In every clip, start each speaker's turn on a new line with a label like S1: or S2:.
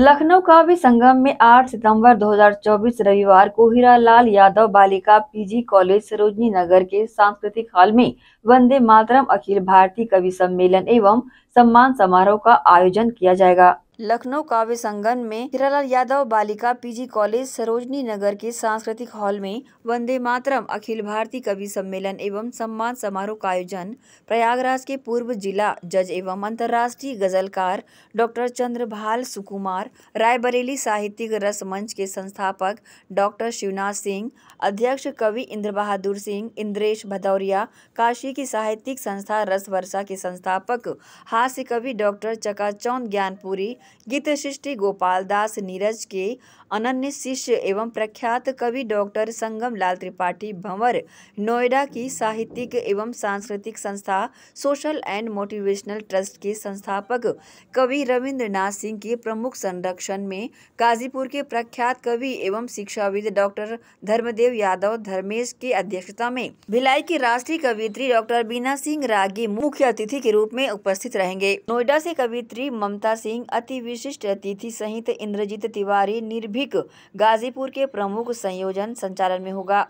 S1: लखनऊ काव्य संगम में 8 सितंबर 2024 रविवार को हीरालाल यादव बालिका पीजी कॉलेज सरोजनी नगर के सांस्कृतिक हॉल में वंदे मातरम अखिल भारतीय कवि सम्मेलन एवं सम्मान समारोह का आयोजन किया जाएगा लखनऊ काव्य संगन में हिरालाल यादव बालिका पीजी कॉलेज सरोजनी नगर के सांस्कृतिक हॉल में वंदे मातरम अखिल भारतीय कवि सम्मेलन एवं सम्मान समारोह का आयोजन प्रयागराज के पूर्व जिला जज एवं अंतर्राष्ट्रीय गजलकार डॉक्टर चंद्रभाल सुकुमार रायबरेली साहित्यिक रस मंच के संस्थापक डॉक्टर शिवनाथ सिंह अध्यक्ष कवि इंद्र बहादुर सिंह इंद्रेश भदौरिया काशी की साहित्यिक संस्था रस वर्षा के संस्थापक हास्य कवि डॉक्टर चकाचौंद ज्ञानपुरी गीत सृष्टि गोपाल दास नीरज के अनन्य शिष्य एवं प्रख्यात कवि डॉक्टर संगम लाल त्रिपाठी भंवर नोएडा की साहित्यिक एवं सांस्कृतिक संस्था सोशल एंड मोटिवेशनल ट्रस्ट के संस्थापक कवि रविंद्रनाथ सिंह के प्रमुख संरक्षण में गाजीपुर के प्रख्यात कवि एवं शिक्षाविद डॉक्टर धर्मदेव यादव धर्मेश की अध्यक्षता में भिलाई की राष्ट्रीय कवित्री डॉक्टर बीना सिंह रागी मुख्य अतिथि के रूप में उपस्थित रहेंगे नोएडा से कवित्री ममता सिंह अति की विशिष्ट अतिथि सहित इंद्रजीत तिवारी निर्भीक गाजीपुर के प्रमुख संयोजन संचालन में होगा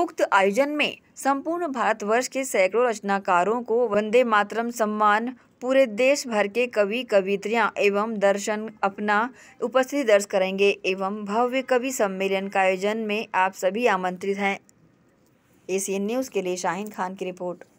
S1: उक्त आयोजन में संपूर्ण भारतवर्ष के सैकड़ों रचनाकारों को वंदे मातरम सम्मान पूरे देश भर के कवि कवित्रियां एवं दर्शन अपना उपस्थिति दर्ज करेंगे एवं भव्य कवि सम्मेलन का आयोजन में आप सभी आमंत्रित हैं एशियन न्यूज़ के लिए शाहिन खान की रिपोर्ट